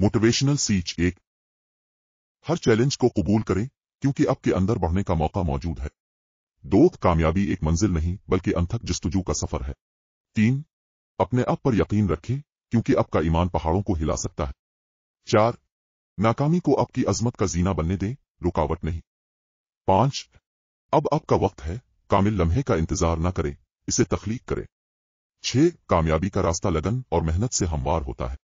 motivational सीच एक हर challenge को कबूल करें क्योंकि आपके अंदर बढ़ने का मौका मौजूद है दो कामयाबी एक मंजिल नहीं बल्कि अंथक जस्तुजू का सफर है तीन अपने आप पर यकीन रखें क्योंकि आपका ईमान पहाड़ों को हिला सकता है चार नाकामी को आपकी अजमत का जीना बनने दें रुकावट नहीं पांच अब आपका वक्त है कामिल लम्हे का इंतजार न करें इसे तख्लीक करें छह कामयाबी का रास्ता लगन और मेहनत से हमवार होता है